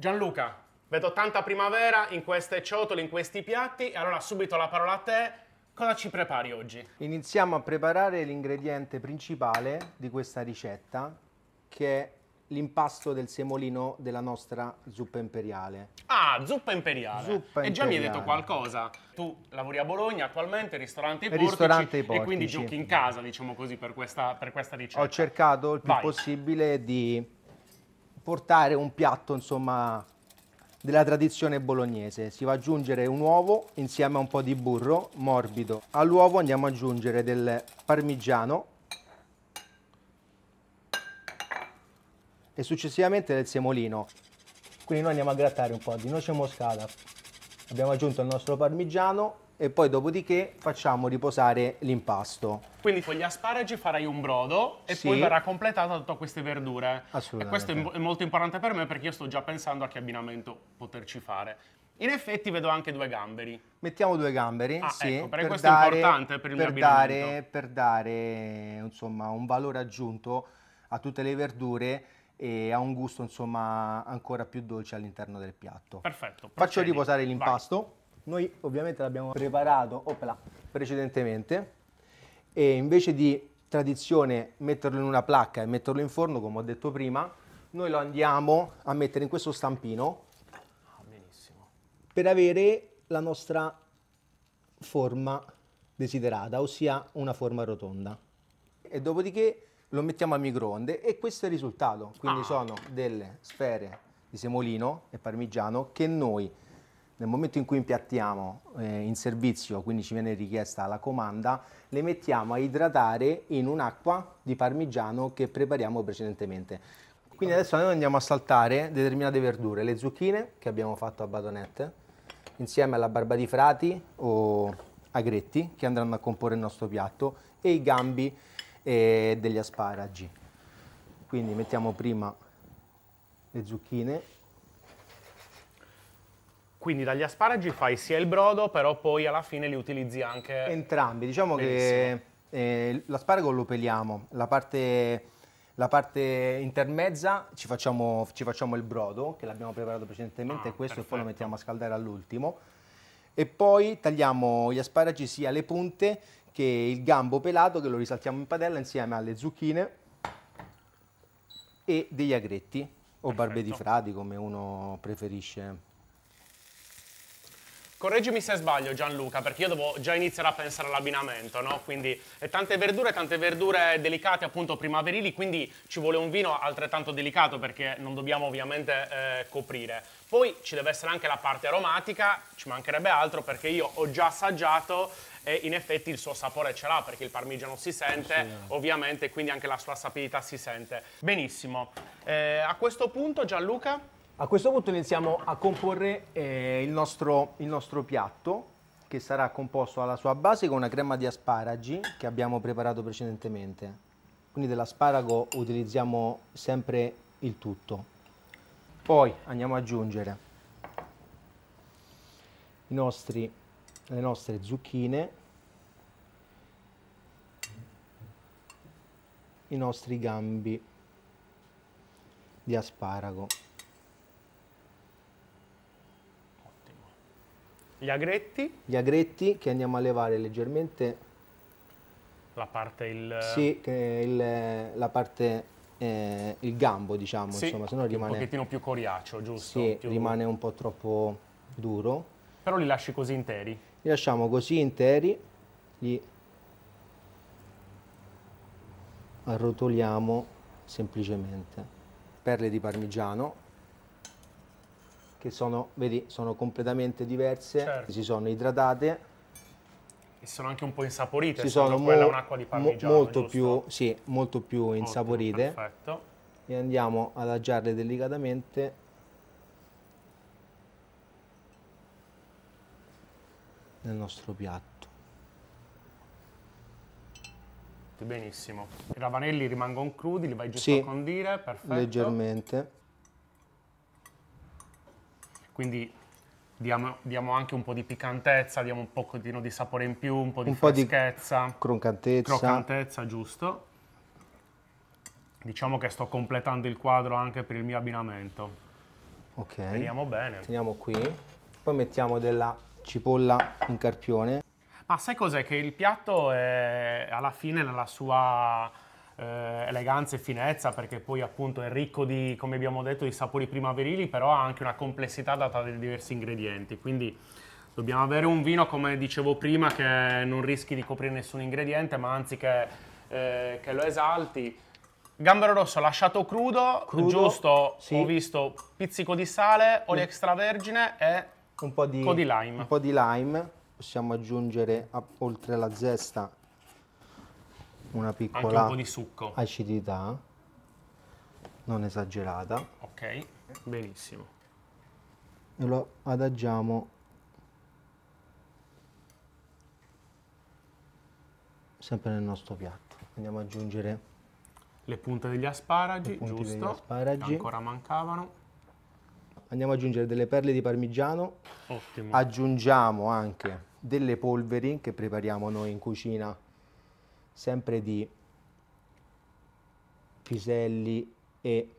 Gianluca, vedo tanta primavera in queste ciotole, in questi piatti, e allora subito la parola a te. Cosa ci prepari oggi? Iniziamo a preparare l'ingrediente principale di questa ricetta, che è l'impasto del semolino della nostra zuppa imperiale. Ah, zuppa imperiale. Zuppa e già mi hai detto qualcosa. Tu lavori a Bologna attualmente, ristorante ai portici, ristorante ai portici. e quindi giochi in casa, diciamo così, per questa, per questa ricetta. Ho cercato il più Vai. possibile di portare un piatto insomma della tradizione bolognese. Si va ad aggiungere un uovo insieme a un po' di burro morbido. All'uovo andiamo ad aggiungere del parmigiano e successivamente del semolino. Quindi noi andiamo a grattare un po' di noce moscata. Abbiamo aggiunto il nostro parmigiano e poi dopodiché facciamo riposare l'impasto. Quindi con gli asparagi farai un brodo e sì. poi verrà completata tutte queste verdure. Assolutamente. E questo è molto importante per me perché io sto già pensando a che abbinamento poterci fare. In effetti vedo anche due gamberi. Mettiamo due gamberi, ah, sì, ecco, per questo dare, è importante per il per dare, per dare insomma, un valore aggiunto a tutte le verdure e a un gusto insomma ancora più dolce all'interno del piatto. Perfetto. Procedi. Faccio riposare l'impasto. Noi ovviamente l'abbiamo preparato opla, precedentemente e invece di tradizione metterlo in una placca e metterlo in forno, come ho detto prima, noi lo andiamo a mettere in questo stampino ah, per avere la nostra forma desiderata, ossia una forma rotonda. E dopodiché lo mettiamo a microonde e questo è il risultato. Quindi ah. sono delle sfere di semolino e parmigiano che noi nel momento in cui impiattiamo eh, in servizio, quindi ci viene richiesta la comanda, le mettiamo a idratare in un'acqua di parmigiano che prepariamo precedentemente. Quindi adesso noi andiamo a saltare determinate verdure, le zucchine che abbiamo fatto a badonette, insieme alla barba di frati o agretti che andranno a comporre il nostro piatto e i gambi eh, degli asparagi. Quindi mettiamo prima le zucchine quindi dagli asparagi fai sia il brodo, però poi alla fine li utilizzi anche... Entrambi, diciamo Benissimo. che eh, l'asparago lo peliamo, la parte, la parte intermezza ci facciamo, ci facciamo, il brodo, che l'abbiamo preparato precedentemente, ah, questo perfetto. e poi lo mettiamo a scaldare all'ultimo. E poi tagliamo gli asparagi sia le punte che il gambo pelato, che lo risaltiamo in padella insieme alle zucchine e degli agretti o Perfetto. barbe di frati come uno preferisce. Correggimi se sbaglio Gianluca, perché io devo già iniziare a pensare all'abbinamento, no? Quindi tante verdure, tante verdure delicate, appunto primaverili, quindi ci vuole un vino altrettanto delicato perché non dobbiamo ovviamente eh, coprire. Poi ci deve essere anche la parte aromatica, ci mancherebbe altro perché io ho già assaggiato e in effetti il suo sapore ce l'ha perché il parmigiano si sente sì, ovviamente quindi anche la sua sapidità si sente benissimo eh, a questo punto Gianluca a questo punto iniziamo a comporre eh, il, nostro, il nostro piatto che sarà composto alla sua base con una crema di asparagi che abbiamo preparato precedentemente. Quindi dell'asparago utilizziamo sempre il tutto. Poi andiamo ad aggiungere nostri, le nostre zucchine, i nostri gambi di asparago. Gli agretti. Gli agretti che andiamo a levare leggermente. La parte il... Sì, il, la parte, eh, il gambo diciamo, sì, insomma, se no rimane... un pochettino più coriaceo, giusto? Sì, più... rimane un po' troppo duro. Però li lasci così interi? Li lasciamo così interi, li arrotoliamo semplicemente. Perle di parmigiano, che sono, vedi, sono completamente diverse, certo. si sono idratate. E sono anche un po' insaporite, si sono quella è un'acqua di parmigiano, molto più, Sì, molto più insaporite. Ottimo, perfetto. E andiamo ad agiarle delicatamente. Nel nostro piatto. Benissimo. I ravanelli rimangono crudi, li vai giusto sì, a condire, perfetto. leggermente quindi diamo, diamo, anche un po' di piccantezza, diamo un pochettino di sapore in più, un po' di un freschezza. Po di croccantezza. Croccantezza, giusto. Diciamo che sto completando il quadro anche per il mio abbinamento. Ok. Teniamo bene. Teniamo qui. Poi mettiamo della cipolla in carpione. Ma sai cos'è? Che il piatto è alla fine nella sua eh, eleganza e finezza perché poi appunto è ricco di, come abbiamo detto, di sapori primaverili, però ha anche una complessità data dai diversi ingredienti. Quindi dobbiamo avere un vino, come dicevo prima, che non rischi di coprire nessun ingrediente, ma anzi che, eh, che lo esalti. Gambero rosso lasciato crudo, crudo giusto, sì. ho visto pizzico di sale, olio mm. extravergine e un po' di, po di lime. Un po' di lime, possiamo aggiungere oltre alla zesta una piccola un po' di succo. acidità, non esagerata. Ok, benissimo. E lo adagiamo sempre nel nostro piatto. Andiamo ad aggiungere le punte degli asparagi, giusto, degli asparagi. ancora mancavano. Andiamo ad aggiungere delle perle di parmigiano. Ottimo. Aggiungiamo anche delle polveri che prepariamo noi in cucina sempre di piselli e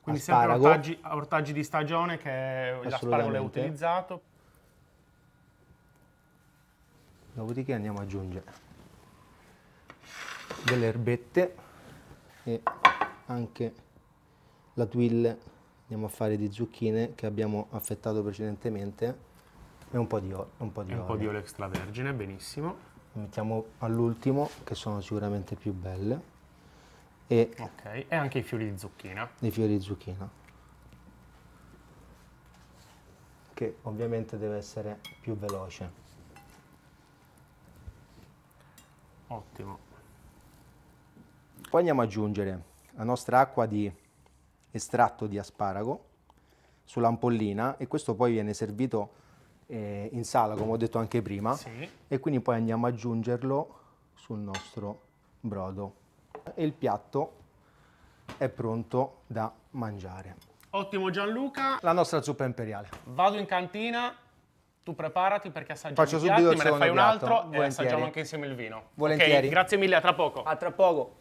Quindi asparago. sempre ortaggi, ortaggi di stagione che l'asparago l'ha utilizzato. Dopodiché andiamo ad aggiungere delle erbette e anche la twill andiamo a fare di zucchine che abbiamo affettato precedentemente e un po' di, un po di olio. un po' di olio extravergine, benissimo mettiamo all'ultimo che sono sicuramente più belle e, okay. e anche i fiori di zucchina i fiori di zucchina che ovviamente deve essere più veloce ottimo poi andiamo ad aggiungere la nostra acqua di estratto di asparago sull'ampollina e questo poi viene servito eh, in sala, come ho detto anche prima, sì. e quindi poi andiamo ad aggiungerlo sul nostro brodo. E il piatto è pronto da mangiare. Ottimo Gianluca. La nostra zuppa imperiale. Vado in cantina, tu preparati perché assaggiamo Faccio piatti, subito me ne fai un altro Volentieri. e assaggiamo anche insieme il vino. Volentieri. Okay, grazie mille, a tra poco. A tra poco.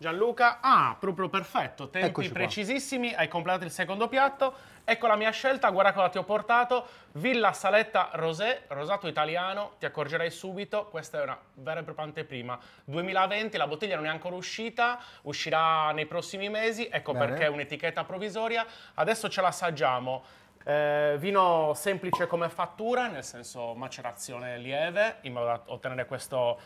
Gianluca, ah, proprio perfetto, tempi Eccoci precisissimi, qua. hai completato il secondo piatto. Ecco la mia scelta, guarda cosa ti ho portato. Villa Saletta Rosé, rosato italiano, ti accorgerai subito, questa è una vera e propria anteprima. 2020, la bottiglia non è ancora uscita, uscirà nei prossimi mesi, ecco Bene. perché è un'etichetta provvisoria. Adesso ce l'assaggiamo. Eh, vino semplice come fattura, nel senso macerazione lieve, in modo da ottenere questo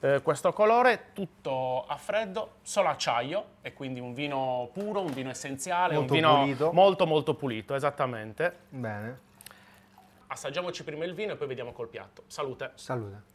eh, questo colore, tutto a freddo, solo acciaio e quindi un vino puro, un vino essenziale, molto un vino pulito. molto molto pulito, esattamente. Bene. Assaggiamoci prima il vino e poi vediamo col piatto. Salute. Salute.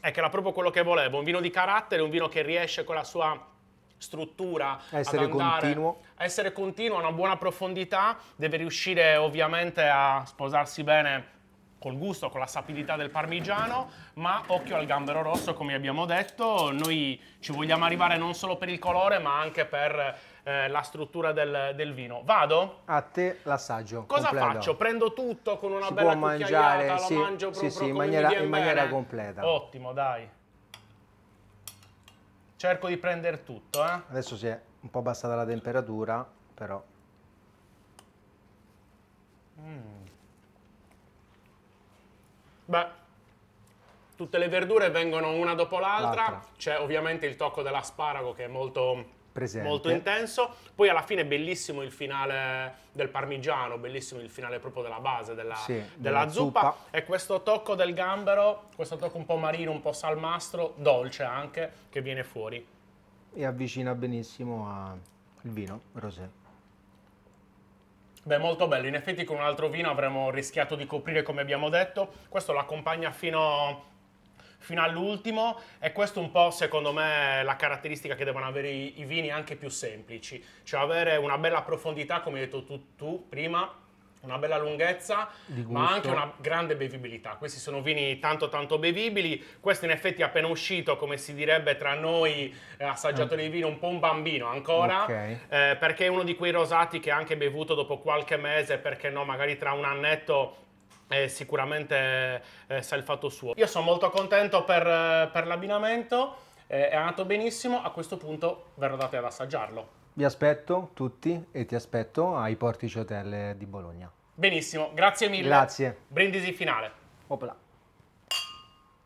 È che era proprio quello che volevo, un vino di carattere, un vino che riesce con la sua struttura, a essere ad andare, continuo. essere continuo, una buona profondità, deve riuscire ovviamente a sposarsi bene col gusto, con la sapidità del parmigiano, ma occhio al gambero rosso, come abbiamo detto, noi ci vogliamo arrivare non solo per il colore, ma anche per eh, la struttura del, del, vino. Vado? A te l'assaggio. Cosa completo. faccio? Prendo tutto con una si bella può mangiare, lo sì, mangio proprio sì, sì, in maniera, in maniera completa. Ottimo, dai. Cerco di prendere tutto, eh. Adesso si è un po' abbassata la temperatura, però... Mm. Beh, tutte le verdure vengono una dopo l'altra, l'altra. c'è ovviamente il tocco dell'asparago che è molto molto intenso. Poi alla fine è bellissimo il finale del parmigiano, bellissimo il finale proprio della base della, sì, della, della zuppa. zuppa. E questo tocco del gambero, questo tocco un po' marino, un po' salmastro, dolce anche, che viene fuori. E avvicina benissimo al vino rosé. Beh, molto bello. In effetti con un altro vino avremmo rischiato di coprire, come abbiamo detto. Questo lo accompagna fino fino all'ultimo e questo un po' secondo me è la caratteristica che devono avere i, i vini anche più semplici, cioè avere una bella profondità come hai detto tu, tu prima una bella lunghezza, ma anche una grande bevibilità. Questi sono vini tanto tanto bevibili, questo in effetti è appena uscito, come si direbbe tra noi eh, assaggiatori eh. di vino, un po' un bambino ancora, okay. eh, perché è uno di quei rosati che anche bevuto dopo qualche mese, perché no, magari tra un annetto eh, sicuramente eh, sa il fatto suo. Io sono molto contento per, eh, per l'abbinamento, eh, è andato benissimo, a questo punto verrò da te ad assaggiarlo. Vi aspetto tutti e ti aspetto ai Portici Hotel di Bologna. Benissimo, grazie mille. Grazie. Brindisi finale. Opla.